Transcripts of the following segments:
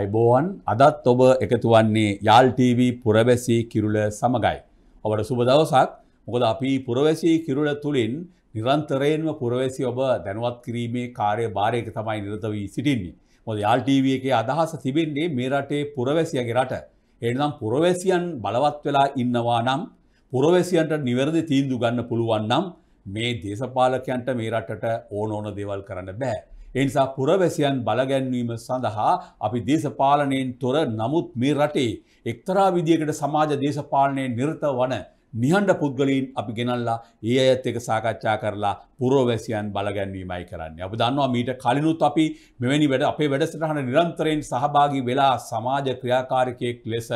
අයිබෝවන් අදත් ඔබ එකතුවන්නේ යාල්ටීවී පුරවැසී කිරුල සමඟයි. ඔබට සුබ දවසක් මොකද අපි පුරවැසී කිරුල තුළින් නිරන්තරයෙන්ම පුරවැසි ඔබ දැනුවත් කිරීමේ කාරය භාරයක තමයි නිරත වී සිටින්නේ. මොද යාල්ටීව එකේ අදහස තිබෙන්නේ මේ රටේ පුරවැසියගේ රට. එනම් පුරවැසියන් බලවත් වෙලා ඉන්නවා නම් පුරවැසියන්ට නිවැරදි තීන්දු ගන්න පුළුවන් නම් මේ දේශපාලකයන්ට මේ රටට ඕන ඕන දේවල් කරන්න බෑ. එනිසා පුරවැසියන් බලගැන්වීම සඳහා අපි දේශපාලනයෙන් තොර නමුත් මේ රටේ එක්තරා විදියකට සමාජ දේශපාලනය නිර්ත වන නිහඬ පුද්ගලීන් අපි ගෙනල්ලා ඒ අයත් එක සාකච්ඡා කරලා පුරෝවැසියන් බලගැන්වීමයි කරන්න. අප දන්නවා මීට කලිනුත් අපි මෙවැනි වැඩ අපේ වැඩසටහන නිරන්තරයෙන් සහභාගී වෙලා සමාජ ක්‍රියාකාරිකයෙක් ලෙස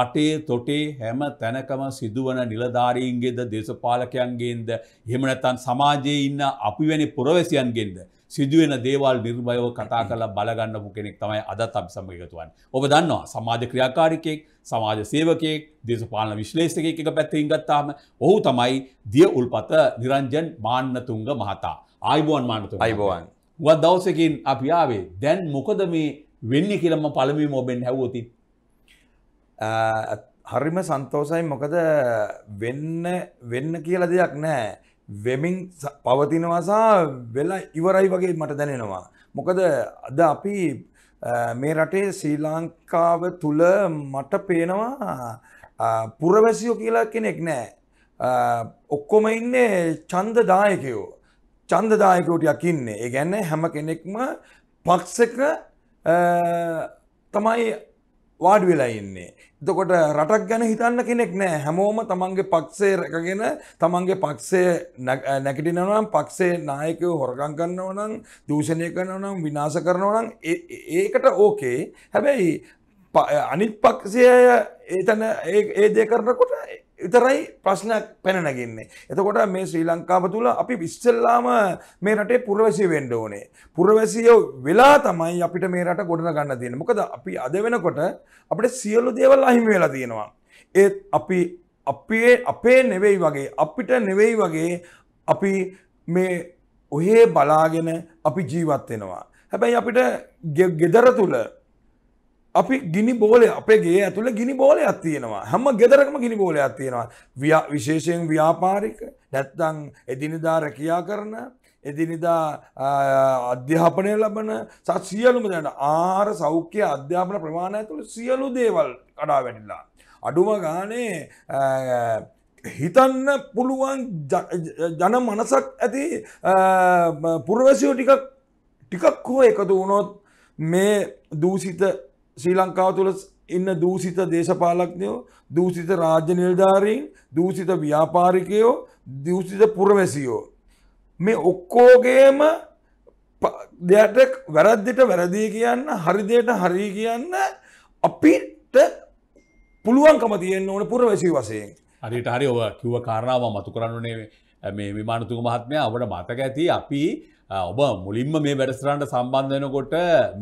රටේ තොටේ හැම තැනකම සිදුවන නිලධාරීන්ගේද දේශපාලකයන්ගේන්ද එහෙම නැත්නම් සමාජයේ ඉන්න අපි වැනි පුරවැසියන්ගෙන්ද සිදුවෙන දේවල් නිර්භයව කතා කරලා බලගන්නපු කෙනෙක් තමයි අදත් අපි සමග එකතුවන්නේ. ඔබ දන්නවා සමාජ ක්‍රියාකාරිකයෙක්, සමාජ සේවකයෙක්, දේශපාලන විශ්ලේෂකයෙක් එක පැත්තකින් ගත්තාම ඔහු තමයි දිය උල්පත නිරංජන් මාන්නතුංග මහතා. ආයිබෝන් මාන්නතුංග. ආයිබෝන්. මුවත් දවසකින් අපි ආවේ. දැන් මොකද මේ වෙන්නේ කියලා මම පළමුවෙන්ම ඔබෙන් ඇහුවොත් හරිම සන්තෝසයි මොකද වෙන්න වෙන්න කියලා දෙයක් නැහැ. වෙමින් පවතිනවා සහ වෙලා ඉවරයි වගේ මට දැනෙනවා. මොකද අද අපි මේ රටේ ශ්‍රී ලංකාව තුළ මට පේනවා පුරවැසියෝ කියලා කෙනෙක් නෑ ඔක්කොම ඉන්නේ චන්ද දායකයෝ චන්ද දායකෝටයක් ඉන්නේ ඒ ගැන්න හැම කෙනෙක්ම පක්සක තමයි වාඩි වෙලා ඉන්නේ. එතකොට රටක් ගැන හිතන්න කෙනෙක් නෑ හැමෝම තමන්ගේ පක්ෂේ රැකගෙන තමන්ගේ පක්ෂය නැකටිනවනම් පක්ෂේ නායකයෝ හොරකං කන්නවනම් දූෂණය කරනවනම් විනාස කරනවනම් ඒකට ඕකේ හැබැයි අනිත් පක්ෂය එතන ඒ දේ කරනකොට විතරයි ප්‍රශ්නයක් පැනනගන්නේ. එතකොට මේ ශ්‍රී ලංකාව තුළ අපි විස්සල්ලාම මේ රටේ පුරවැසි වෙන්ඩ ඕනේ. පුරවැසියෝ වෙලා තමයි අපිට මේ රට ගොඩන ගන්න තියෙන මොකද අපි අද වෙනකොට අපට සියලු දේවල් අහිමි වෙලා තියෙනවා. ඒත් අපි අපේ අපේ නෙවෙයි වගේ අපිට නෙවෙයි වගේ අපි මේ ඔහේ බලාගෙන අපි ජීවත් වෙනවා. හැබැයි අපිට ගෙදර තුළ අපි ගිනි බෝලය අපේ ගේ ඇතුළ ගිනි බෝලයක් තියෙනවා හැම ගෙදරකම ගිනි බෝලයක් තියෙනවා විශේෂයෙන් ව්‍යාපාරික නැත්තං එදිනිදා රැකයා කරන එදිනිදා අධ්‍යාපනය ලබන සත් සියලුම දැන ආර සෞඛ්‍ය අධ්‍යාපන ප්‍රමාණය ඇතුළ සියලු දේවල් කඩා වැඩිලා. අඩුම ගානේ හිතන්න පුළුවන් ජන මනසක් ඇති පුරවසියෝ ටිකක් ටිකක් හෝ එකතු වුණොත් මේ දූසිත ශ්‍රී ලංකාව තුළ ඉන්න දූසිත දේශපාලක්නයෝ දූසිත රාජ්‍ය නිල්ධාරීන් දූසිත ව්‍යාපාරිකයෝ දූසිත පුරවැසියෝ. මේ ඔක්කෝගේම දෙයට වැරද්දිට වැරදී කියන්න හරිදයට හරි කියන්න අපිට පුළුවන්කම තියෙන් ඕන පුරවැසි වසයෙන්. හරිට හරි ඔව කිව්ව කාරණාව මතු කරන්නනේ මේ විමානතුක මහත්මය අපට මතක ඇති අපි ඔබ මුලින්ම මේ වැඩස්රන්ට සම්බන්ධයනකොට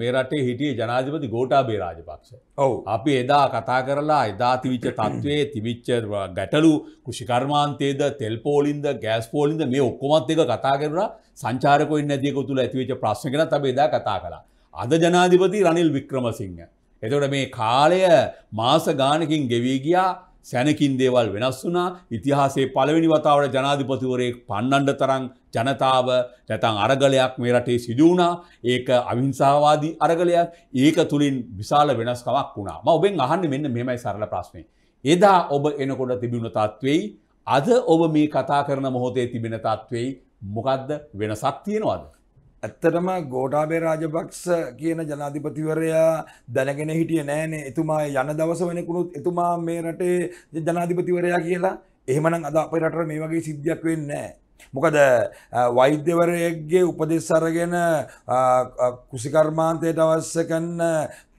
මේ රටේ හිටිය ජනාධපති ගෝටාබේ රාජපක්ෂ. ඔවු අපි එදා කතා කරලා එදා තිවිච්ච තත්වේ තිවිච්ච ගැටලු කෘෂිකර්මාන්තේද තෙල්පෝලින්ද ගෑස්පෝලින්ද මේ ඔක්කොමත් එක කතා කරලා සංචාරකොයි නැතියක තුළ ඇතිවිච ප්‍රශ්නගෙන තබ එදා කතා කලා. අද ජනාධිපති රනිල් වික්‍රමසිංහ. එතකොට මේ කාලය මාස ගානකින් ගෙවී ගියා සැනකින් දේවල් වෙනස් වුනා ඉතිහාසේ පළවෙනි වතාවට ජනාධිපතිවරයෙක් පන්නන්ඩ තරන් ජනතාව නැතන් අරගලයක් මේ රටේ සිදුවනා ඒක අවිංසාවාදී අරගලයක් ඒක තුළින් විශාල වෙනස්කමක් වුණා ම ඔබෙන් අහන්න මෙන්න මෙමයි සරල ප්‍රශ්නය. එදා ඔබ එනකොට තිබුණ තත්වෙයි අද ඔබ මේ කතා කරන මොහොතේ තිබෙන තත්වෙයි මොකක්ද වෙනසක් තියෙනවාද. ඇත්තටම ගෝටාබේ රාජපක්ෂ කියන ජනාධිපතිවරයා දැනගෙන හිටිය නෑනේ එතුමා යන දවස වෙනකුණුත් එතුමා මේ රටේ ජනාධිපතිවරයා කියලා එහෙමනම් අද අප රට මේ වගේ සිද්ධියක් වෙන්නේ නෑ. මොකද වෛද්‍යවරයගේ උපදෙස් අරගෙන කුසිකර්මාන්තයට අවශ්‍ය කන්න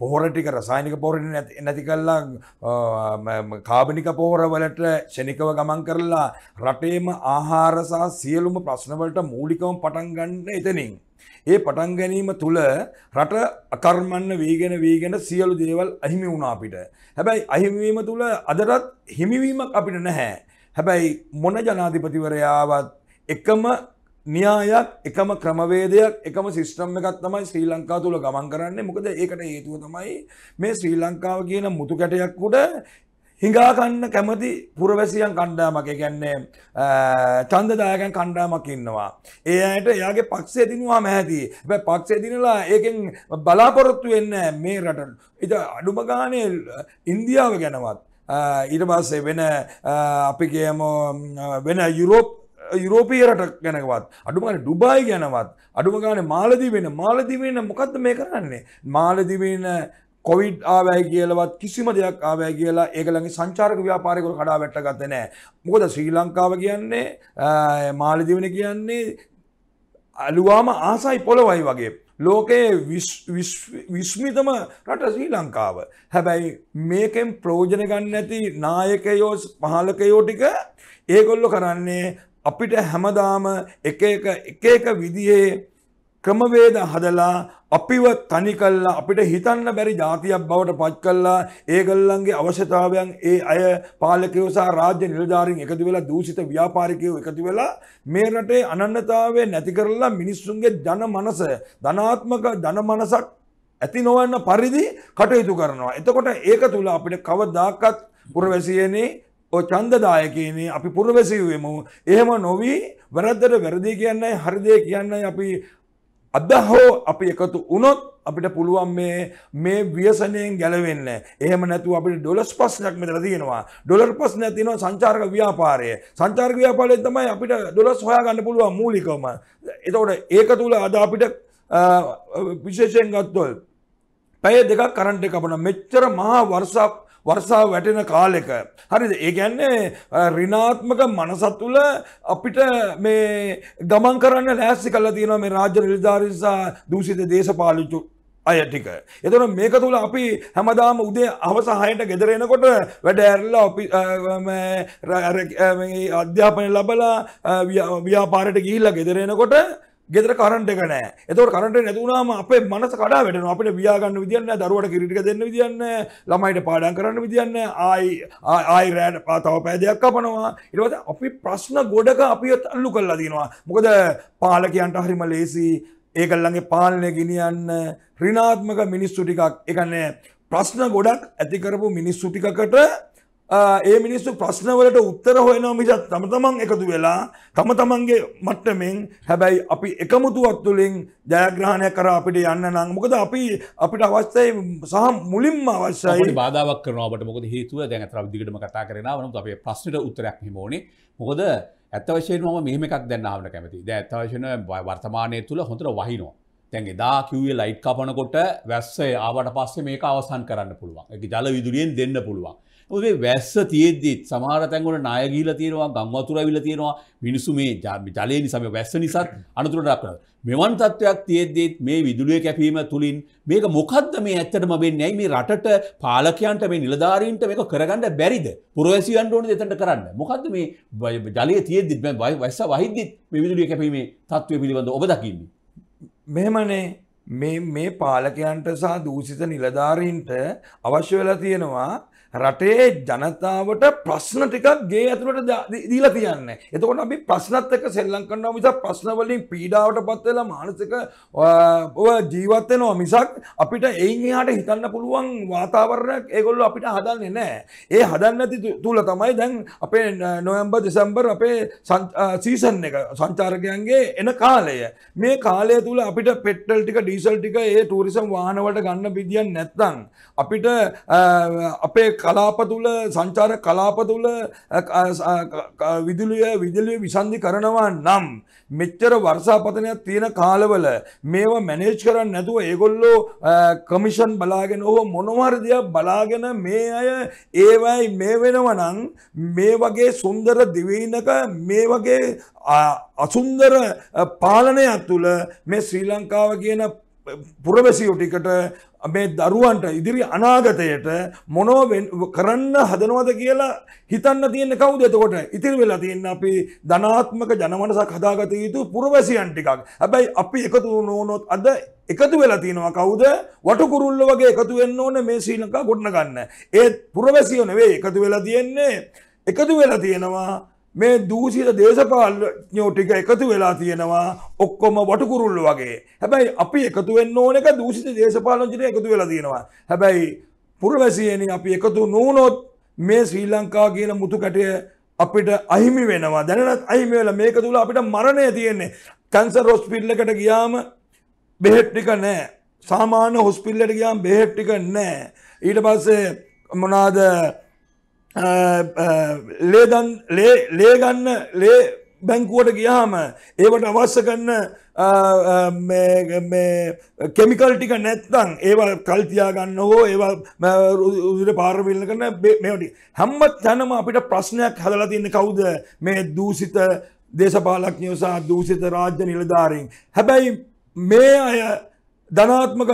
පොහොරටික රසායනික පොහොරට නැති කල්ලා කාබනික පොහොරවලට ෂණිකව ගමන් කරලා රටේම ආහාරසා සියලුම ප්‍රශ්නවලට මූලිකවම පටන්ගන්න එතනින්. ඒ පටන් ගැනීම තුළ රට අකර්මන්න වීගෙන වීගෙන සියලු දේවල් අහිමි වුණාපිට. හැබැයි අහිමිවීම තුළ අදරත් හිමිවීමක් අපිට නැහැ. හැබැයි මොන ජනාධිපතිවරයාවත් එකම න්‍යායක් එකම ක්‍රමවේදයක් එකම සිිස්ටම් එකත් තමයි ශ්‍රී ලංකා තුළ ගමන් කරන්නේ මොකද ඒකට ඒතුව තමයි මේ ශ්‍රී ලංකාව කියන මුතු කැටයක් උඩ හිඟාකන්න කැමති පුරවැසියන් කණ්ඩාමක ගැන්නේ චන්දදායකන් කණ්ඩාමක් ඉන්නවා. ඒ අයට එයාගේ පක්ෂේ දිනවා මැහැති. බැ පක්ෂේ දිනලා ඒකෙන් බලාපොරොත්තු වෙන්න මේ රට. ඉත අඩුම ගානේ ඉන්දියාව ගැනවත් ඊට පස්සේ වෙන අපි කියමු වෙන යුරෝප් යුරෝපය රට ගැනවත් අඩුමගන ඩුබයි ගැනවත් අඩුමගාන මාලදිවෙන මාලදිවෙන මොකක්ද මේ කරන්නේ මාලදිවෙන කොවිඩ් ආවෑ කියලවත් කිසිම දෙයක් ආවෑ කියලා ඒකළඟ සංචාරක ව්‍යාපාරයකුර කඩා වැට්ට ගත නෑ මොකද ශ්‍රී ලංකාව කියන්නේ මාලදිවෙන කියන්නේ අලුවාම ආසයි පොළොවයි වගේ ලෝකයේ විශ්මිතම රට ශ්‍රී ලංකාව හැබැයි මේකෙන් ප්‍රෝජන ගන්න ඇති නායකයෝ පහලකයෝ ටික ඒගොල්ලො කරන්නේ අපිට හැමදාම එක එක එක එක විදිහේ ක්‍රමවේද හදලා අපිව තනි කල්ලා අපිට හිතන්න බැරි ජාතියක් බවට පත් කල්ලා ඒගල්ලන්ගේ අවශ්‍යතාවයන් ඒ අය පාලකයෝ සහ රාජ්‍ය නිලධාරීන් එකතු වෙලා දූෂිත ව්‍යාපාරිකයෝ එකතු වෙලා මේ රටේ අනන්‍යතාවය නැති කරලා මිනිස්සුන්ගේ ජන මනස ධනාත්මක ධන මනසක් ඇති නොවන්න පරිදි කටයුතු කරනවා. එතකොට ඒක තුල අපිට කවදාකවත් පුරවැසියනේ ඕ චන්දදාය කියන්නේ අපි පුරවැසිවමු එහෙම නොවී වැරද්දට වැරදි කියන්නේ හරිදය කියන්නයි අපි අද හෝ අපි එකතු වුණොත් අපිට පුළුවන් මේ මේ ව්‍යසනයෙන් ගැලවෙන්න එහෙම නැතු අපිට ඩොලස් පස්සයක් මෙතන තියෙනවා ඩොලර් පස් නැතිනවා සංචාරක ව්‍යාපාරය සංචාරක ව්‍යාපාරයෙන් තමයි අපිට ඩොලස් හොයාගන්න පුළුවන් මූලිකවම එතකොට ඒක තුල අද අපිට විශේෂයෙන් ගත්තොත් පැය දෙකක් කරන්ට් එක අපන මෙච්චර මහා වර්ෂාවක් වර්සාාව වැටෙන කාලෙක. හරිද ඒගැන්නේ රිනාත්මක මනසතුල අපිට මේ ගමන් කරන්න ලෑස්සි කල තියෙන මේ රාජ්‍ය නිල්ධාරිසා දූසිත දේශපාලිචු අය ටික. එතන මේක තුළ අපි හැමදාම උදේ අවසාහයට ගෙදරෙනකොට වැඩ ඇරල්ලා අපි අධ්‍යාපනය ලබලා ව්‍යාපාරයට ගිහිල්ලා ගෙදරෙනකොට ගෙදර කරට එකන එතකට කරට නැතුනාම අපේ මනස කඩා වැටන අපට වියාගන්න විදින්න දරුවට කිරිටික දෙන්න විදින්න ළමයිට පාඩන් කරන්න විදින්න ආයි ආයි රෑට පාතාව පෑදයක් කපනවා ඉරවත අපි ප්‍රශ්න ගොඩක අපි අල්ලු කල්ලා දෙනවා මොකද පාලකයන්ට හරිම ලේසි ඒකල්ලගේ පාලනය ගෙනියන්න රිනාත්මක මිනිස්සු ටිකක් එකන්නේ ප්‍රශ්න ගොඩක් ඇතිකරපු මිනිස්සු ටිකකට ඒ මිනිස්සු ප්‍රශ්නවලට උත්තර හොයනෝ මිසක් තම තමන් එකතු වෙලා තම තමන්ගේ මට්ටමින් හැබැයි අපි එකමුතුවක් තුළින් ජයග්‍රහණය කර අපිට යන්න නම් මොකද අපි අපිට අවශ්‍යයි සහ මුලින්ම අවශ්‍යයි බාධාවක් කරනවට මොකද හේතුව දැන් අතර දිගටම කතා කරනවා නමුත් අපේ ප්‍රශ්නට උත්තරයක් හිම ඕනේ මොකද ඇත්ත වශයෙන්ම මම මෙහෙම එකක් දැන් අහන්න කැමතියි දැන් ඇත්ත වශයෙන්ම වර්තමානයේ තුල හොඳට වහිනවා තැන් එදා කිවේ ලයිට් කපනකොට වැස්සේ ආවට පස්සේ මේක අවසන් කරන්න පුළුවන් එක ජල විදුරියෙන් දෙන්න පුළුවන් ඔේ වැස්ස තියද්දිත් සමහර තැන්ගොට නායගීල තියෙනවා ගංවතුර විල තියෙනවා මිනිසු මේ ජලයනි සම වැස්ස නිසාත් අනතුරටක් කර මෙවන් තත්ත්වයක් තියෙද්දෙත් මේ විදුලිය කැපීම තුළින් මේක මොකක්ද මේ ඇත්තටම බෙන් නැයි මේ රටට පාලකයන්ට මේ නිලධාරීන්ට මේක කරගන්න බැරිද පුරවැසියන් ඕන දෙතට කරන්න මොකක්ද මේ ජලය තියෙද්දිත් වැස්ස වහිද්දිත් විදුලිය කැපීමේ තත්ත්වය පිළිබඳ ඔබ දකින්නේ මෙහෙමනේ මේ පාලකයන්ට සහ දූසිත නිලධාරීන්ට අවශ්‍ය වෙලා තියෙනවා රටේ ජනතාවට ප්‍රශ්න ටිකක් ගේ ඇතුළට දීලා තියන්න. එතකොට අපි ප්‍රශ්නත් එක්ක සෙල්ලම් කරනවා මිසක් ප්‍රශ්න වලින් පීඩාවට පත් වෙලා මානසික ජීවත් වෙනවා මිසක් අපිට එයින් එහාට හිතන්න පුළුවන් වාතාවරණයක් ඒගොල්ලෝ අපිට හදන්නේ නැහැ. ඒ හදන්නේ නැති තුල තමයි දැන් අපේ නොවැම්බර් දෙසැම්බර් අපේ සීසන් එක සංචාරකයන්ගේ එන කාලය. මේ කාලය තුල අපිට පෙට්‍රල් ටික ඩීසල් ටික ඒ ටූරිසම් වාහන වලට ගන්න විදියක් නැත්නම් අපිට අපේ කලාප තුළ සංචාර කලාප තුළ විදුලිය විදුලිය විසන්ධි කරනවා නම් මෙච්චර වර්සාපතනයක් තියෙන කාලවල මේවා මැනේජ් කරන්න නැතුව ඒගොල්ලෝ කමිෂන් බලාගෙන ඔහ මොනවර්දයක් බලාගෙන මේ අය ඒවයි මේ වෙනවනං මේ වගේ සුන්දර දිවීනක මේ වගේ අසුන්දර පාලනයක් තුළ මේ ශ්‍රී ලංකාව කියන පුරවැසියෝ ටිකට මේ දරුවන්ට ඉදිරි අනාගතයට මොනෝ කරන්න හදනවද කියලා හිතන්න තියෙන කවුද එතකොට ඉතිරි වෙලා තියෙන අපි ධනාත්මක ජනමනසක් හදාගත යුතු පුරවැසියන් ටිකක්. හැබැයි අපි එකතු වුණොත් අද එකතු වෙලා තියෙනවා කවුද? වටකුරුල්ල වගේ එකතු වෙන්න ඕන මේ ශ්‍රී ලංකාව ගොඩනගන්න. ඒත් පුරවැසියෝ නෙවෙයි එකතු වෙලා තියෙන්නේ. එකතු වෙලා තියෙනවා මේ දූසිත දේශපාලඥෝ ටික එකතු වෙලා තියෙනවා ඔක්කොම වටකුරුල්ල වගේ හැබැයි අපි එකතු වෙන්න ඕන එක දූසිත දේශපාලනචිට එකතු වෙලා තියෙනවා හැබැයි පුරවැසියනි අපි එකතු නූනොත් මේ ශ්‍රී ලංකා කියන මුතු කැටය අපිට අහිමි වෙනවා දැනත් අහිමි වෙලා මේක තුළ අපිට මරණය තියෙන්නේ කැන්සර් හොස්පිල්ලකට ගියාම බෙහෙට් ටික නෑ සාමාන්‍ය හොස්පිල්ලට ගියාම බෙහෙට් ටික නෑ ඊට පස්සේ මොනාද ලේදන් ලේගන්න ලේ බැංකුවට ගියාම ඒවට අවස්ස කන්න කෙමිකල් ටික නැත්තං ඒවා කල්තියා ගන්න හෝ ඒවා රුදුර පාරවිල්ල කරන මෙටි හැම්ම තැනම අපිට ප්‍රශ්නයක් හදලා තින්න කවුද මේ දූසිත දේශපාලක්ඥයසා දූසිත රාජ්‍ය නිලධාරීන් හැබැයි මේ අය ධනාත්මක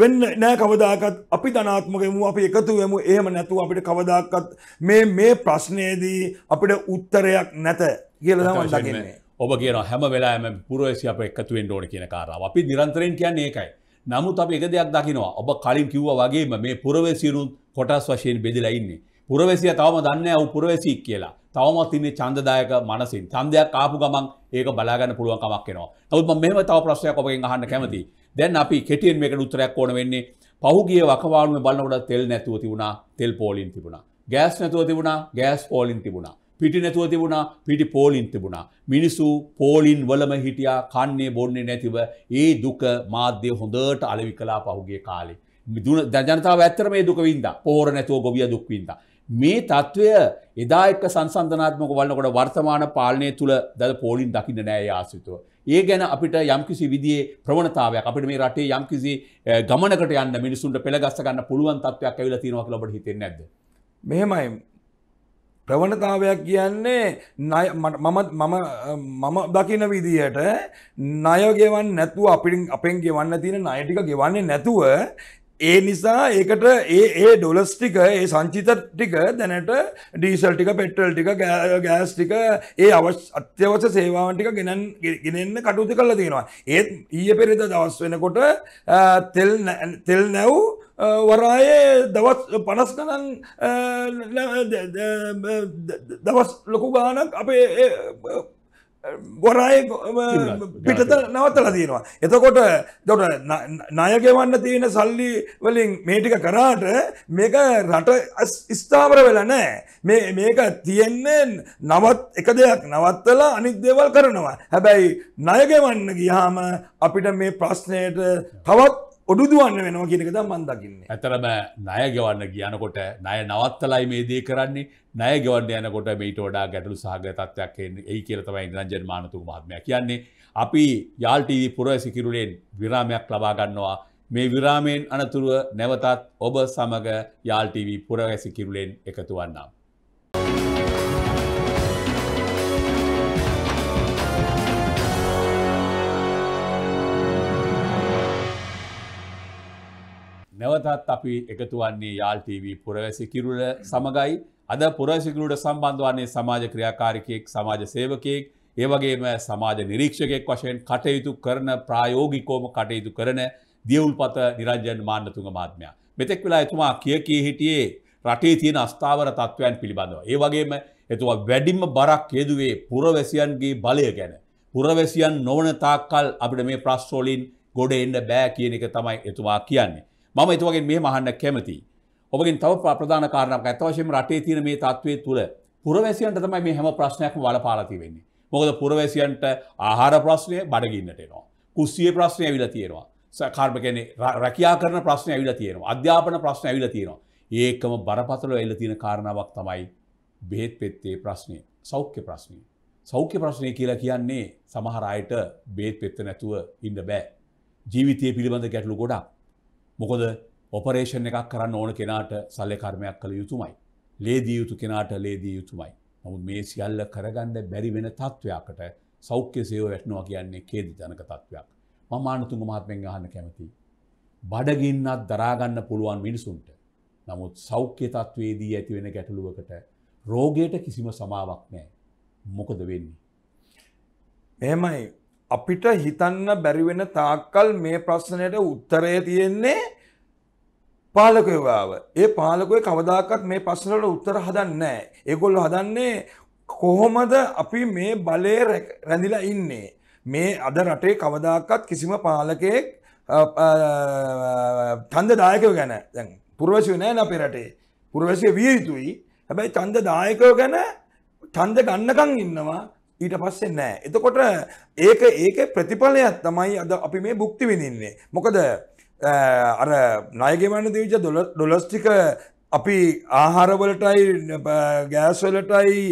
වෙන්න නෑ කවදාකත් අපි ධනාත්මකයමු අපි එකතු වෙමු එහෙම නැතුව අපිට කවදාකත් මේ මේ ප්‍රශ්නයේදී අපිට උත්තරයක් නැත කියල දමන් දකින්නේ. ඔබ කියන හැම වෙලාම පුරවසි අප එකතුවෙන් ඕන කියන කාරාව අපි නිරන්තරෙන් කියන්නේ ඒකයි. නමුත් අප එක දෙයක් දකිනවා ඔබ කලින් කිව්ව වගේම මේ පුරවසිරුන් කොටස් වශයෙන් බෙදිලා ඉන්නේ. පුරවැසිය තවම දන්න ඇව පුරවැසික් කියලා තවමත් ඉන්නේ චන්දදායක මනසින් චන්දයක් ආපු ගමන් ඒක බලාගන්න පුළුවන් කමක් වෙනවා. නමුත් මම මෙහෙම තව ප්‍රශ්නයක් ඔබගෙන් අහන්න කැමතියි. දැන් අපි කෙටියෙන් මේකට උත්තරයක් ඕන වෙන්නේ පහුගිය වකවානුවේ බලනකොට තෙල් නැතුව තිබුණා තෙල් පෝලින් තිබුණා ගෑස් නැතුව තිබුණා ගෑස් පෝලින් තිබුණා පිටි නැතුව තිබුණා පිටි පෝලින් තිබුණා මිනිසු පෝලින් වලම හිටියා කන්නේ බොන්නේ නැතිව ඒ දුක මාධ්‍ය හොඳට අලෙවි කළා පහුගිය කාලේ ජනතාව ඇත්තට මේ දුක වින්දා පෝර නැතුව ගොවිය දුක් වින්දා මේ තත්ත්වය එදා එක් සංසන්ධනාත්මක වන්නකොට වර්තමාන පාලනය තුළ දද පෝලින් දකින්න නෑ ආසිතුව. ඒ ගැන අපිට යම්කිසි විදිේ ප්‍රවණතාවයක් අපිට මේ රටේ යම්කිසි ගමනකට යන්න මිනිසුන්ට පෙළගස්සගන්න පුළුවන් තත්වයක් ඇවිල තියෙනවා ලබට හිතෙන් නැද. මෙහෙමයි ප්‍රවණතාවයක් කියන්නේ මම දකින විදිහට නයගෙවන් නැතුව අපිට අපෙන් ගෙවන්න තියෙන නයටික ගෙවන්නේ නැතුව ඒ නිසා ඒකට ඒ ඩොලස් ටික ඒ සංචිත ටික දැනට ඩීසල් ටික පෙට්‍රල් ටික ගෑස් ටික ඒ අවස් අත්‍යවස සේවාවන් ටික ගෙනන් ගෙනෙන්න කටුතු කල්ලා තියෙනවා ඒත් ඊය පෙරිද දවස් වෙනකොට තෙල් තෙල් නැව් වරායේ දවස් පනස් කනන් දවස් ලොකු ගානක් අපේ බොරය පිටත නවත්තල තියෙනවා. එතකොට දොට නයගෙවන්න තියෙන සල්ලි වලින් මේටික කරාට මේක රට ස්ථාවර වෙලනෑ මේ මේක තියෙන්නෙන් නවත් එක දෙයක් නවත්තලා අනිත් දේවල් කරනවා. හැබැයි නයගෙවන්න ගියාම අපිට මේ ප්‍රශ්නයට තවත් ඔඩුදුවන්න වෙනවා කියෙනෙකද මන්දකින්නේ ඇතරම නය ගවන්න කියනකොට නය නවත්තලයි මේ දේ කරන්නේ නය ගවන්න යනකොට මේට වඩා ගැටලු සහග තත්වයක් ඒ කියලතමයි නිරංජන මානතු මහත්මය කියන්නේ අපි යාල්ටීවී පුර සිකිරුලෙන් විරාමයක් ලබාගන්නවා මේ විරාමයෙන් අනතුරුව නැවතත් ඔබ සමඟ යාල්ටීවී පුරවැසිකිරුලෙන් එකතුවන්නම්. නැවතත් අපි එකතුවන්නේ යාල්ටීවී පුරවැසි කිරුල සමඟයි අද පුරසිකරුට සම්බන්ධවන්නේ සමාජ ක්‍රියාකාරිකයෙක් සමාජ සේවකයෙක් ඒවගේම සමාජ නිරීක්ෂකෙක් වශයෙන් කටයුතු කරන ප්‍රායෝගිකෝම කටයුතු කරන දියවුල්පත නිරජ්‍යන් මාන්නතුඟ මාත්මයා. මෙතෙක් වෙලා එතුමා කියකී හිටියේ රටේ තියෙන අස්ථාවර තත්ත්වයන් පිළිබඳව. ඒ වගේම එතුවා වැඩිම බරක් යෙදුවේ පුරවැසියන්ගේ බලය ගැන. පුරවැසියන් නොවන තාක්කල් අපිට මේ ප්‍රස්වලින් ගොඩ එන්න බෑ කියන එක තමයි එතුමා කියන්නේ. මම එතුවගෙන් මේ මහන්න කැමති. ඔබගින් තව ප්‍රධාන කාරණක් ඇතවශයෙන් රටේ තින මේ තත්වය තුළ පුරවැසියන්ට තමයි මේ හැම ප්‍රශ්නයක් වල පාලති වෙන්නේ. මොකද පුරවැසියන්ට ආහාර ප්‍රශ්නය බඩගින්නට එනවා. කුස්සිය ප්‍රශ්නය ඇවිල තියෙනවා. සකාර්ම කැනෙ රැකයා කරන ප්‍රශ්නය ඇවිල තියෙනවා අධ්‍යාපන ප්‍රශ්න ඇවිල තියෙනවා. ඒකම බරපතල එල්ල තියෙන කාරණාවක් තමයි බෙහෙත් පෙත්තේ ප්‍රශ්නය සෞඛ්‍ය ප්‍රශ්නය. සෞඛ්‍ය ප්‍රශ්නය කියලා කියන්නේ සමහර අයට බේත් පෙත්ත නැතුව ඉන්න බෑ. ජීවිතය පිළිබඳ ගැටලු ගොඩක්. මොකොද ඔපරේෂණ එකක් කරන්න ඕන කෙනාට සල්ලකර්මයක් කළ යුතුමයි. ලේදී යුතු කෙනාට ලේදී යුතුමයි. නමුත් මේ සියල්ල කරගන්න බැරි වෙන තත්ත්වයකට සෞඛ්‍ය සේව වැටනවා කියන්නේ කේදි ජනක තත්ත්වයක්. මම ආනතුංග මහත්මෙන් අහන්න කැමතියි. බඩගින්නත් දරාගන්න පුළුවන් මිනිසුන්ට. නමුත් සෞඛ්‍ය තත්ත්වයේදී ඇති වෙන ගැටලුවකට රෝගයට කිසිම සමාවක් නෑ. මොකද වෙන්නේ. මෙහෙමයි අපිට හිතන්න බැරිවෙන තාක්කල් මේ ප්‍රශ්නයට උත්තරය තියෙන්නේ පාලකයවාව ඒ පාලකොය කවදාකත් මේ පස්සනට උත්තර හදන්නෑ ඒගොල්ල හදන්නේ කොහොමද අපි මේ බලය රැඳිලා ඉන්නේ මේ අද රටේ කවදාකත් කිසිම පාලකයෙක් තන්ද දායකව ගැන දැන් පුරවශය නෑ අපේ රටේ පුරවශය විය යුතුයි හැබැයි තන්ද දායකව ගැන තන්ද ගන්නකං ඉන්නවා ඊට පස්සේ නෑ. එතකොට ඒක ඒක ප්‍රතිඵලයක් තමයි අද අපි මේ භුක්ති විඳින්නේ. මොකද අර ණයගෙවන්න දීවිච්ච ඩොලර්ස් ටික අපි ආහාරවලටයි ගෑස්වලටයි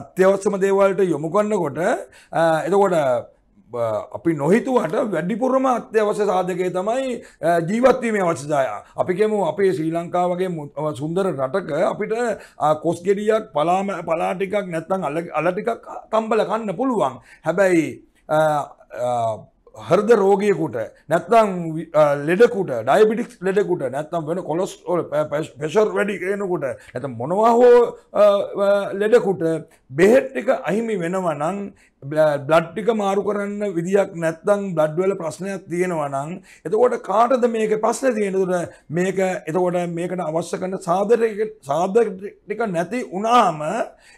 අත්‍යවශ්‍යම දේවල්ට යොමු කරනකොට එතකොට අපි නොහිතුවට වැඩිපුරම අත්‍යවශ්‍ය සාධකය තමයි ජීවත්වීමේ අවශ්‍යදාය. අපි කෙමු අපේ ශ්‍රී ලංකාවගේ සුන්දර රටක අපිට කොස් ගෙඩියක් පලාම පලාටිකක් නැත්තං අලටිකක් තම්බල කන්න පුළුවන්. හැබැයි හර්ද රෝගයකුට නැත්තං ලෙඩකුට ඩයිබිටික්ස් ලෙඩකුට නැත්තම් වෙන කොලොස්ටෝල් පෙෂර් වැඩි කෙනකුට ඇත මොනවා හෝ ලෙඩකුට බෙහෙට් එක අහිමි වෙනව නං බ්ලට්ටික මාරු කරන්න විදික් නැත්තං බ්ලඩ්වල ප්‍රශ්නයක් තියෙනවනං එතකොට කාටද මේක ප්‍රශ්න තියෙන තුට මේක එතකොට මේකට අවශ්‍ය කන්න සාධටික නැති උනාම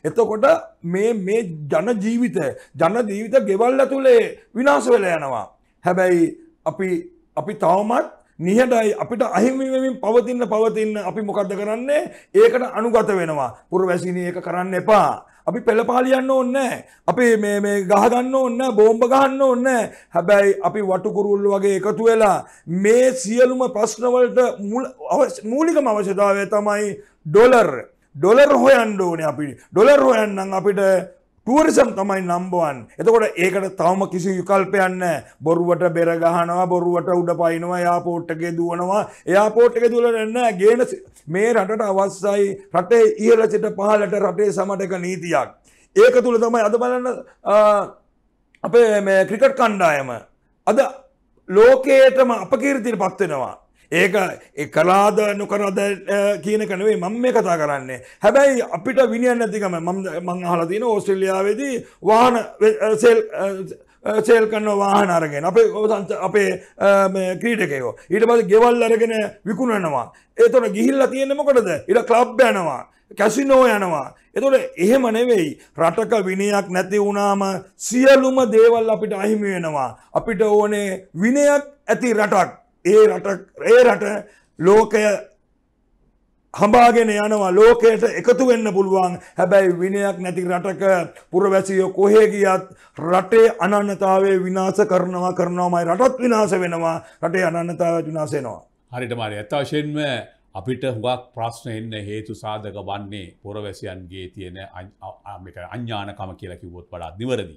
එතකොට මේ මේ ජන ජීවිත ජන ජීවිත ගෙවල්ල තුළේ විනාස වෙල යනවා හැබැයි අපි අපි තවමත් නිහඬයි අපිට අහිමි වෙමින් පවතින පවතින අපි මොකද්ද කරන්නේ? ඒකට අනුගත වෙනවා. පුරවැසිනේ ඒක කරන්න එපා. අපි පෙළපාලියන්න ඕනේ අපි මේ මේ ගහ ගන්න ඕනේ බෝම්බ ගහන්න ඕනේ හැබැයි අපි වටුකුරුල්ල වගේ එකතු වෙලා මේ සියලුම ප්‍රශ්න වලට මූලිකම අවශ්‍යතාවය තමයි ඩොලර් ඩොලර් හොයන්න ඕනේ අපි ඩොලර් හොයන්නම් අපිට ටුවරිසම් තමයි නම්බවන් එතකොට ඒකට තවම කිසි යුකල්පයන්න බොරුවට බෙරගහනවා බොරුවට උඩ පයිනවා යාපෝට්ටගේ දුවනවා එයාපෝට්ටක දුලන්න ගේන මේ රටට අවස්සයි රටේ ඉහල සිට පහලට රටේ සමටක නීතියක්. ඒක තුළ තමයි අද බලන්න අපේ ක්‍රිකට් කණ්ඩායම අද ලෝකයටම අපකීර්තිට පත්වෙනවා ඒක කලාද නොකරද කියන කනවේ මං මේ කතා කරන්නේ හැබැයි අපිට විනිියන් ඇතිකම මං හලතින ඕස්ට්‍රලියාවේදී වාහන සෙල් සේල් කන්න වාහන අරගෙන අපේ ඔසංච අපේ ක්‍රීඩකයෝ ඊට පස ගෙවල් අරගෙන විකුණනවා ඒතොට ගිහිල්ල තියෙන මොකටද ඉට කලබ් යනවා කැසිනෝ යනවා එතොට එහෙම නෙවෙයි රටක විනයක් නැති වුණාම සියලුම දේවල් අපිට අහිමි වෙනවා අපිට ඕනේ විනයක් ඇති රටක් ඒ රට ඒ රට ලෝකය හඹාගෙන යනවා ලෝකයට එකතු වෙන්න පුළුවන් හැබැයි විනයක් නැති රටක පුරවැසියෝ කොහේ ගියත් රටේ අනන්‍යතාවය විනාශ කරනවා කරනවාමයි රටත් විනාශ වෙනවා රටේ අනන්‍යතාවය විනාශ වෙනවා හරිට මාරි ඇත්ත වශයෙන්ම අපිට හුඟක් ප්‍රශ්න එන්න හේතු සාධක වන්නේ පුරවැසියන්ගේ තියෙන අඥානකම කියලා කිව්වොත් වඩා නිවැරදි.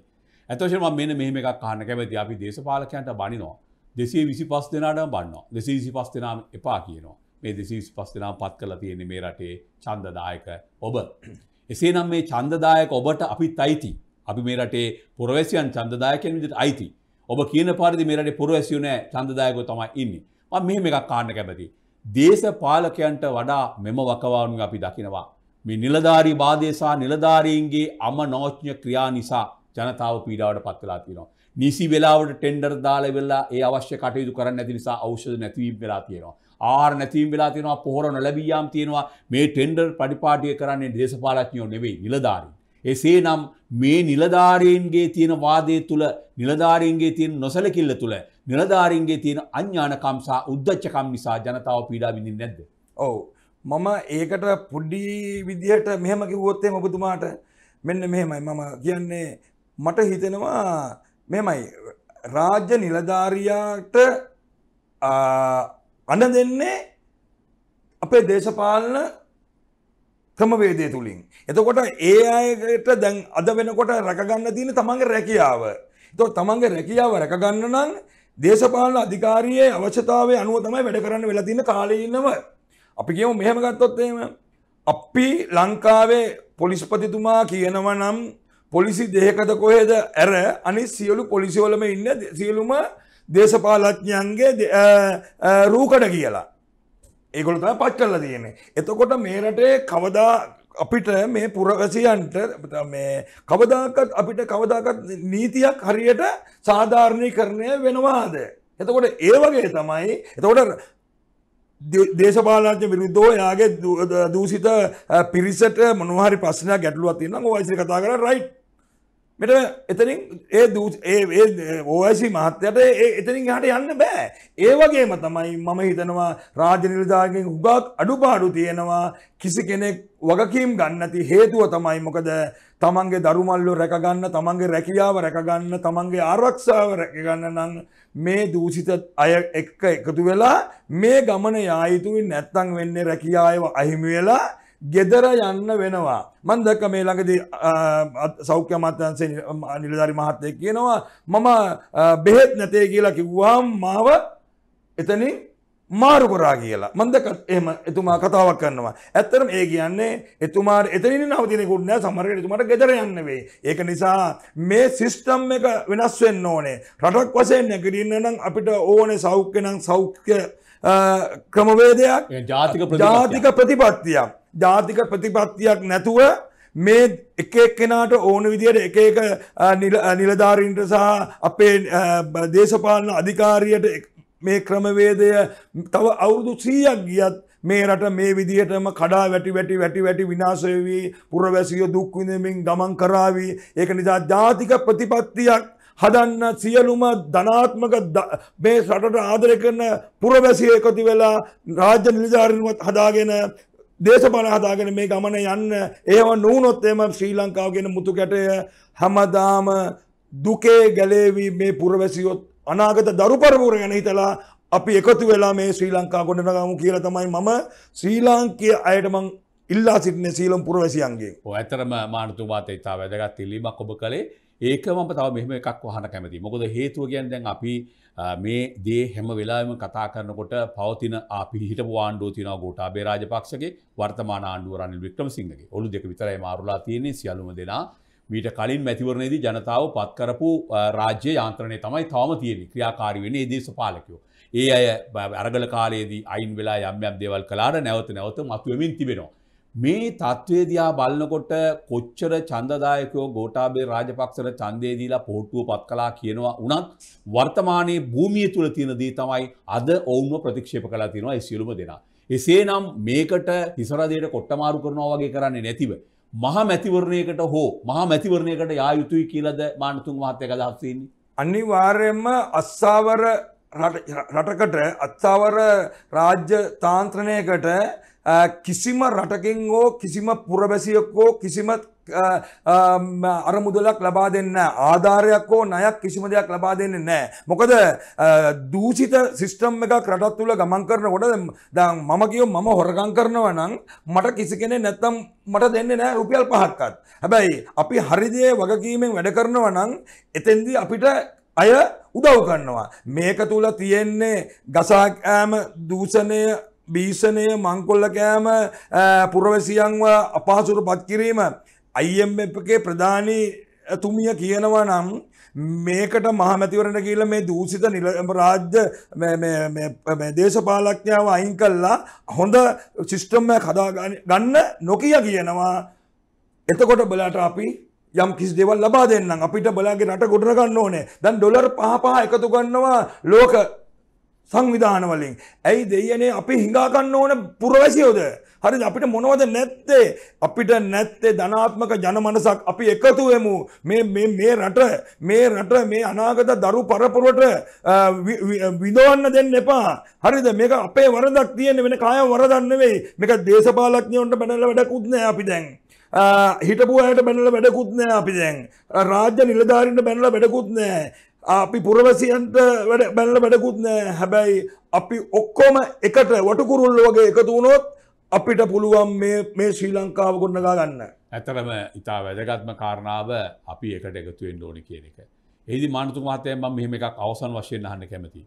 ඇත්තවශයෙන්ම මම මෙන්න මෙහෙම එකක් අහන්න කැමතියි අපි දේශපාලකයන්ට බනිනවා. දෙසේ විසි පස් දෙනාටම බන්නවා දෙසේ විසි පස් දෙනාම එපා කියනවා මේ දෙසි විසි පස් දෙනාම් පත් කල තියෙන්නේ මේ රටේ චන්දදායක ඔබ. එසේ නම් මේ චන්දදායක ඔබට අපිත් අයිති. අපි මේ රටේ පොරවැසියන් චන්දදායකයන් විදිට අයිති. ඔබ කියන පාරිදි මේ රටේ පොරවැසියුනෑ චන්දදායකෝ තමයි ඉන්නේ. මම මෙහෙම එකක් කාන්න කැමති. දේශපාලකයන්ට වඩා මෙම වකවානුව අපි දකිනවා. මේ නිලධාරී බාධය සහ නිලධාරීන්ගේ අම නෝච්ඥ ක්‍රියා නිසා ජනතාව පීඩාවට පත් වෙලා තියෙනවා. නිසි වෙලාවට ටෙන්ඩර් දාල වෙල්ලා ඒ අවශ්‍ය කටයුතු කරන්න ඇති නිසා අවෂද නැතිවීම් වෙලා තියෙනවා. ආර නැතිවම් වෙලා තියෙනවා පොහොර නොලැබියම් තියෙනවා මේ ටෙන්ඩර් පඩිපාටිය කරන්නේ දේශපාලඥයෝ නෙවෙයි නිලධාරීන්. එසේ නම් මේ නිලධාරීන්ගේ තියෙන වාදය තුළ නිලධාරීන්ගේ තියෙන නොසලකිල්ල තුළ නිලධාරීන්ගේ තියෙන අඥානකම් සහ උද්දච්චකම් නිසා ජනතාව පීඩා විඳින්නේ නැද්ද? ඔව්. මම ඒකට පුඩි විදිහට මෙහෙම කිව්වොත් එහම ඔබතුමාට මෙන්න මෙහෙමයි මම කියන්නේ මට හිතෙනවා මෙමයි රාජ්‍ය නිලධාරයාට අන දෙන්නේ අපේ දේශපාලන ක්‍රමවේදය තුළින්. එතකොට ඒ අයට දැන් අද වෙනකොට රැකගන්න තියෙන තමන්ගේ රැකියාව. තො තමන්ගේ රැකියාව රැකගන්න නම් දේශපාලන අධිකාරයේ අවශ්‍යතාවය අනුව තමයි වැඩ කරන්න වෙලා තියෙන කාලීනව. අපි කියමු මෙහෙම ගත්තොත් එහෙම අපි ලංකාවේ පොලිස්පතිතුමා කියනවා නම් පොලිසි දෙකද කොහෙද ඇර අනි සියලු පොලිසිවලම ඉන්න සියලුම දේශපාලඥන්ගේ රූකඩ කියලා. ඒගොලත පච් කරල තියන්නේ. එතකොට මේරටේ කවදා අපිට මේ පුරගසියන්ට කවදාකත් අපිට කවදාකත් නීතියක් හරියට සාධාරණය කරණය වෙනවාද. එතකොට ඒවගේ තමයි එතකොට දේශපාලජ විරුද්ධෝ යාගේ දූසිත පිරිසට මොනහරි ප්‍රශ්නයක් ගැටලුවත් තින්න වායිසි කතා කර රයිට් මෙට එතනින් ඒ ඕඇසි මහත්තයට ඒ එතනින් හට යන්න බෑ. ඒවගේම තමයි මම හිතනවා රාජනිලදාගෙන් හුගක් අඩුපාඩු තියෙනවා කිසි කෙනෙක් වගකීම් ගන්නති හේතුව තමයි මොකද තමන්ගේ දරුමල්ලු රැකගන්න තමන්ගේ රැකියාව රැකගන්න තමන්ගේ ආරක්ෂාව රැකගන්න නං මේ දූසිත අය එක්ක එකතු වෙලා මේ ගමන යායුතුයි නැත්තං වෙන්නේ රැකියාව අහිමි වෙලා ගෙදර යන්න වෙනවා. මන්දක මේ ළඟදී සෞඛ්‍ය අමාත්‍යන්සේ නිලධරි මහත්තය කියනවා මම බෙහෙත් නැතේ කියලා කිව්වාම් මාව එතනින් මාරු කරා කියලා මන්දක එම එතුමා කතාවක් කරනවා ඇත්තරම ඒ කියන්නේ එතුමා එතනින් නවතිනකුට නෑ සමහරට එතුමාට ගෙදර යන්න වෙයි ඒක නිසා මේ සිස්ටම් එක වෙනස් වෙන්න ඕනේ රටක් වශයෙන් නැගිටින්න නම් අපිට ඕනේ සෞඛ්‍ය නම් සෞඛ්‍ය ක්‍රමවේදයක් ජාතික ප්‍රතිපත්තියක් ජාතික ප්‍රතිපත්තියක් නැතුව මේ එක එක්කෙනාට ඕන විදියට එක එක නිලධාරීන්ට සහ අපේ දේශපාලන අධිකාරියට මේ ක්‍රමවේදය තව අවුරුදු සීයක් ගියත් මේ රට මේ විදිහටම කඩා වැටි වැටි වැටි වැටි විනාශයවී පුරවැසිය දුක්විඳමින් ගමන් කරාවී ඒක නිසා ජාතික ප්‍රතිපත්තියක් හදන්න සියලුම ධනාත්මක මේ රටට ආදරය කරන පුරවැසිය එකතු වෙලා රාජ්‍ය නිලධාරීන්වත් හදාගෙන දේශපාලන හදාගෙන මේ ගමන යන්න එහෙම නොවුනොත් එම ශ්‍රී ලංකාව කියන මුතු කැටය හැමදාම දුකේ ගැලේවි මේ පුරවැසියොත් අනාගත දරු පරපුර ගැන හිතලා අපි එකතු වෙලා මේ ශ්‍රී ලංකා ගොඩනගමු කියලා තමයි මම ශ්‍රී ලාංකීය අයට මං ඉල්ලා සිටින සීලම් පුරවැසියන්ගේ. ඔය ඇතරම මානතුමාත ඉතා වැදගත් ඉල්ලීමක් ඔබ කළේ ඒක මම තව මෙහම එකක් වහන කැමති මොකද හේතුව ගැන් දැන් අපි මේ දේ හැම වෙලාම කතා කරනකොට පවතින අපි හිට වාන්ඩෝ තින ගෝටා බේරාජ පක්ෂගේ වර්තමාන ආණ්ඩුවරන් වික්ටම සිංහගේ ඔලු දෙක විතරයි මාරුලා තියන්නේ සියලුම දෙනා මීට කලින් මැතිවරණයේදී ජනතාව පත් කරපු රාජ්‍ය යාන්ත්‍රණය තමයි තවම තියෙන්නේ ක්‍රියාකාරී වෙන්නේ දේශපාලකයෝ. ඒ අය අරගල කාලයේදී අයින් වෙලා යම් යම් දේවල් කළාට නැවත නැවත මතුවෙමින් තිබෙනවා. මේ තත්ත්වේදයා බලන්නකොට කොච්චර චන්දදායකයෝ ගෝටාබේ රාජපක්ෂර චන්දේදීලා පෝට්ටුව පත් කලා කියනවා උනත් වර්තමානයේ භූමිය තුළ තියෙනදී තමයි අද ඔවුන්ව ප්‍රතික්ෂේප කලා තියෙනවා එසියලුම දෙනා. එසේනම් මේකට තිසරදයට කොට්ටමාරු කරනවා වගේ කරන්නේ නැතිව. මහා මැතිවරණයකට හෝ මහා මැතිවරණයකට යා යුතුයි කියලද මානතුන් මහත්තය කදහස්සන්නේ. අනිවාර්යෙන්ම අස්සාවර රටකට අත්සාවර රාජ්‍ය තාන්ත්‍රණයකට කිසිම රටකින් හෝ කිසිම පුරබැසියක් හෝ කිසිම අරමුදලක් ලබා දෙන්න ආධාරයක් හෝ නයක් කිසිම දෙයක් ලබා දෙන්න නෑ. මොකද දූෂිත සිිස්ටම් එකක් රටත් තුළ ගමන් කරන ගොඩ දං මම කියෝ මම හොරගං කරනව නං මට කිසි කෙනෙ නැත්තම් මට දෙන්න නෑ රුපියල් පහක්කත්. හැබැයි අපි හරිදය වගකීමෙන් වැඩ කරනව නං එතෙන්දී අපිට අය උදව් කරනවා. මේක තුළ තියෙන්නේ ගසාෑම දූෂණය බීෂණය මංකොල්ල කෑම පුරවැසියන්ව අපහසුරු පත්කිරීම අයිම්ගේ ප්‍රධානී තුමිය කියනවා නම් මේකට මහමැතිවරණ කියල මේ දූසිත රාජ්‍ය දේශපාලක්ඥාව අයින් කල්ලා හොඳ සිිස්ටම්ම කදා ගන්න නොකිය කියනවා එතකොට බලට අපි යම් කිසි දෙවල් ලබා දෙන්නම් අපිට බලාගේ රට ගොඩරගන්න ඕනේ දැන් ඩොලර් පහ පහ එකතු ගන්නවා ලෝක සංවිධාන වලින් ඇයි දෙයනේ අපි හිඟාගන්න ඕන පුරවැසියෝද හරි අපිට මොනවද නැත්තේ අපිට නැත්තේ ධනාත්මක ජනමනසක් අපි එකතු වෙමු මේ මේ මේ රට මේ රට මේ අනාගත දරු පරපුරට විදවන්න දෙන්න එපා හරිද මේක අපේ වරදක් තියෙන වෙන කාය වරදක් නෙවෙයි මේක දේශපාලඥයන්ට බැනලා වැඩකුත් නෑ අපි දැන් හිටපු අයට බැනල වැඩකුත් නෑ අපි දැන් රාජ්‍ය නිලධාරින්ට බැනල වැඩකුත් නෑ අපි පුරවැසියන්ට වැඩ බැල්ල වැඩකුත් නෑ හැබැයි අපි ඔක්කොම එකට වටකුරුල්ල වගේ එකතු වුණොත් අපිට පුළුවන් මේ ශ්‍රී ලංකාව ගොඩනගා ගන්න. ඇතරම ඉතා වැදගත්ම කාරණාව අපි එකට එකතුවෙන් ඕනි කියන එක. එහිදි මානතු මහතය ම මෙහම එකක් අවසන් වශයෙන් අහන්න කැමති.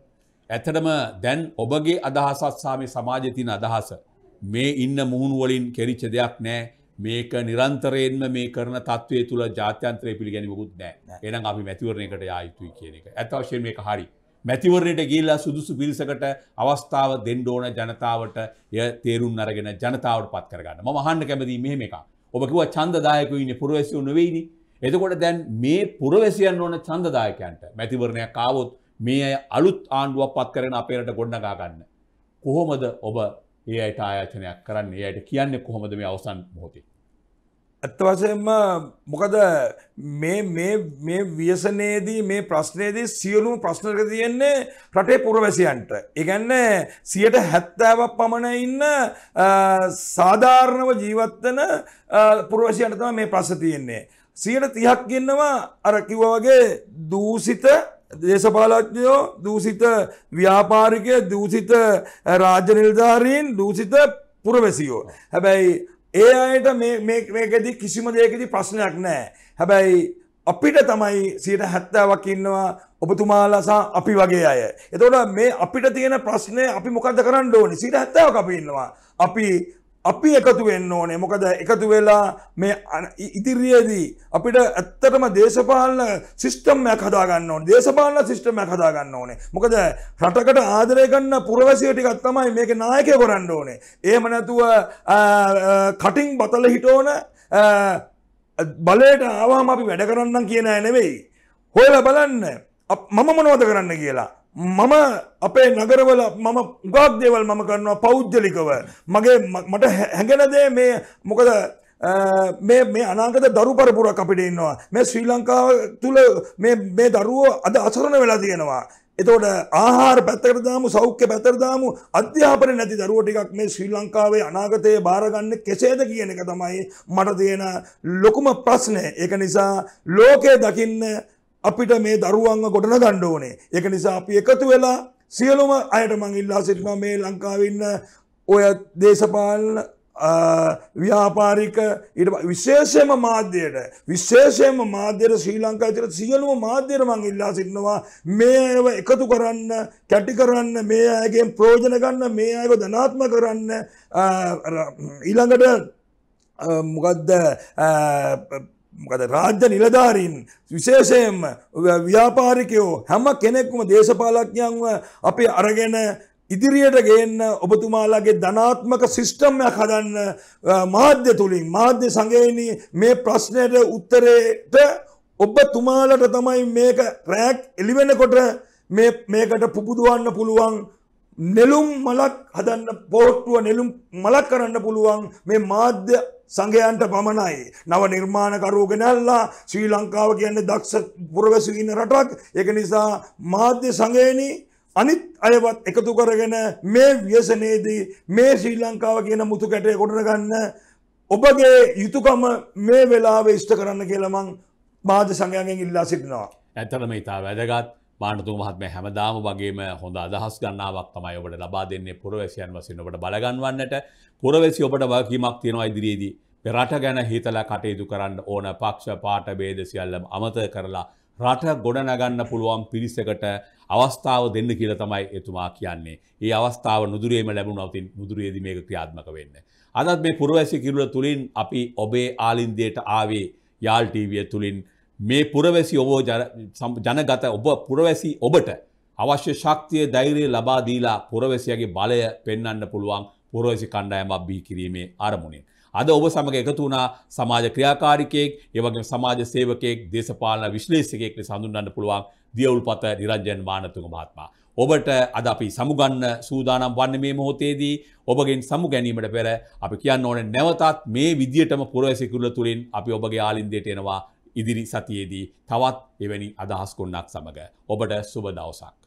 ඇතටම දැන් ඔබගේ අදහසත් සාමේ සමාජතින අදහස මේ ඉන්න මුහුණුවලින් කෙරිච්ච දෙයක් නෑ මේක නිරන්තරයෙන්ම මේ කරන තත්වය තුළ ජාත්‍යන්ත්‍රය පිළිගැනිමකුත් නෑ එනම් අපි මැතිවරණයකට යුතුයි කියන එක ඇතවශයෙන් මේක හරි. මැතිවරණයට ගිල්ලා සුදුසු පිරිසකට අවස්ථාව දෙන්ඩෝන ජනතාවට එය තේරුම් අරගෙන ජනතාවට පත් කරගන්න ම හන්න කැමති මෙහෙම එක ඔබකිව චන්දදායකවන්න පුරවැසිය නොවෙයිනි එතකොට දැන් මේ පුරවැසියන් ඕන චන්දදායකයන්ට මැතිවරණය කාවොත් මේ අලුත් ආණ්ඩුවක් පත් කරන අපේරට ගොඩනගාගන්න. කොහොමද ඔබ ඒ අයට ආයචනයක් කරන්න ඒ අයට කියන්න කොහොමද මේ අවසන් මොහොති. ඇත්තවසයෙන්ම මොකද මේ වියසනයේදී මේ ප්‍රශ්නයේදී සියලුම් ප්‍රශ්නක තියෙන්නේ රටේ පුරවැසියන්ට. එකන්න සියට හැත්තාවක් පමණ ඉන්න සාධාරණව ජීවත්වන පුරවසියන්ට තම මේ ප්‍රශ්න තියෙන්නේ. සියට තිහක් ගන්නවා අරකිව වගේ දූසිත දේශපාලඥයෝ දූසිත ව්‍යාපාරිකය දූසිත රාජ්‍ය නිල්ධාරීන් දූසිත පුරවැසියෝ. හැබැයි ඒ අයට මේකෙදි කිසිම දෙයකෙදි ප්‍රශ්නයක් නෑ. හැබැයි අපිට තමයි සීට හැත්තාවක් ඉන්නවා ඔබතුමාලසා අපි වගේ අය. එතකොට මේ අපිට තියෙන ප්‍රශ්නය අපි මොකක්ද කරන්න ඕනි සීට හැත්තාවක් අපි ඉන්නවා. අපි අපි එකතු වෙන්න ඕනේ මොකද එකතු වෙලා මේ ඉදිරියේදී අපිට ඇත්තටම දේශපාලන සිස්ටම්යක් හදාගන්න ඕනේ දේශපාලන සිස්ටම්යක් හදාගන්න ඕනේ මොකද රටකට ආදරය ගන්න පුරවැසියෝ ටිකක් තමයි මේකේ නායකයෝ කරන්න ඕනේ එහෙම නැතුව කටින් බතල හිටවන බලයට ආවාම අපි වැඩ කරන්නම් කියන නෙවෙයි හොයලා බලන්න මම මොනවද කරන්න කියලා මම අපේ නගරවල මම උගක් දේවල් මම කරනවා පෞද්ගලිකව මගේ මට හැඟෙනදේ මේ මොකද මේ මේ අනාගත දරු පරපුරක් අපිට ඉන්නවා මේ ශ්‍රී ලංකාව තුළ මේ දරුවෝ අද අසරණ වෙලා තියෙනවා එතකොට ආහාර පැත්තකට දාමු සෞඛ්‍ය පැත්තට දාමු අධ්‍යාපන නැති දරුවෝ ටිකක් මේ ශ්‍රී ලංකාවේ අනාගතයේ බාරගන්නේ කෙසේද කියන එක තමයි මට තියෙන ලොකුම ප්‍රශ්නේ. ඒක නිසා ලෝකය දකින්න අපිට මේ දරුවන්ව ගොඩන ගණ්ඩ ඕනේ එක නිසා අපි එකතු වෙලා සියලුම අයට මං ඉල්ලා සිටිනවා මේ ලංකාවන්න ඔය දේශපාලන ව්‍යාපාරික ඉට විශේෂයම මාධ්‍යයට විශේෂයම මාධ්‍යයට ශ්‍රී ලංකා චර සියලුම මාධ්‍යයට මං ඉල්ලා සිටනවා මේ අයව එකතු කරන්න කැටි කරන්න මේ අයගෙන් ප්‍රෝජන ගන්න මේ අයව ධනාත්ම කරන්න ඊළඟට මොකදද මොකද රාජ්‍ය නිලධාරීන් විශේෂයෙන්ම ව්‍යාපාරිකයෝ හැම කෙනෙක්ම දේශපාලඥයන්ව අපේ අරගෙන ඉදිරියට ගේන්න ඔබතුමාලාගේ ධනාත්මක සිිස්ටම්යක් හදන්න මාධ්‍ය තුළින් මාධ්‍ය සඟයනී මේ ප්‍රශ්නයට උත්තරේට ඔබ තුමාලට තමයි මේක රෑක් එලිවෙනකොට මේකට පුබුදුවන්න පුළුවන් නෙලුම් මලක් හදන්න පෝට්ටුව නෙලුම් මලක් කරන්න පුළුවන් මේ මාධ්‍ය සංඝයන්ට පමණයි. නව නිර්මාණකරෝගෙනල්ලා ශ්‍රී ලංකාව කියන්නේ දක්ෂ පුරවැසි ඉන්න රටක්. ඒක නිසා මාධ්‍ය සංගයනි අනිත් අයවත් එකතු කරගෙන මේ ව්‍යසනයේදී මේ ශ්‍රී ලංකාව කියන මුතු කැටේ ගොඩනගන්න ඔබගේ යුතුයකම මේ වෙලාවේ ඉෂ්ට කරන්න කියලා මං මාධ්‍ය සංගයන්ගෙන් ඉල්ලා සිටිනවා. ඇත්තටම ඊට වැඩගත් මානතුම මහත්ම හැමදාම වගේම හොඳ අදහස් ගන්නාවක් තමයි ඔබට ලබා දෙන්නේ පුරවැසියන් වසින් ඔබට බලගන්වන්නට පුරවැසි ඔබට වගකීමක් තියෙනවා ඉදිරියේදී රට ගැන හිතලා කටයුතු කරන්න ඕන පක්ෂ පාට ભેද සියල්ලම අමතක කරලා රට ගොඩනගන්න පුළුවන් පිරිසකට අවස්ථාව දෙන්න කියලා තමයි එතුමා කියන්නේ. ඒ අවස්ථාව නුදුරේම ලැබුණා උතින් නුදුරේදී මේක ක්‍රියාත්මක වෙන්න. අදත් මේ පුරවැසි කිරුළ තුලින් අපි ඔබේ ආලින්දයට ආවේ යාල් ටීවිය තුලින් මේ පුරවැසි ඔබෝ ජනගත ඔබ පුරවැසි ඔබට අවශ්‍ය ශක්තිය ධෛර්යය ලබා දීලා පුරවැසියාගේ බලය පෙන්වන්න පුළුවන් පුරවැසි කණ්ඩායමක් බිහි කිරීමේ අරමුණෙන්. අද ඔබ සමග එකතු වුණා සමාජ ක්‍රියාකාරිකයෙක්, ඒ වගේම සමාජ සේවකයෙක්, දේශපාලන විශ්ලේෂකයෙක් ලෙස හඳුන්වන්න පුළුවන් දියවුල්පත නිරංජන් මානතුංග මහත්මයා. ඔබට අද අපි සමුගන්න සූදානම් වන්න මේ මොහොතේදී ඔබගෙන් සමු ගැනීමට පෙර අපි කියන්න ඕනේ නැවතත් මේ විදියටම පුරවැසිකුල තුලින් අපි ඔබගේ ආලින්දයට එනවා ඉදිරි සතියේදී තවත් එවැනි අදහස් කොන්නක් සමඟ ඔබට සුබ දවසක්.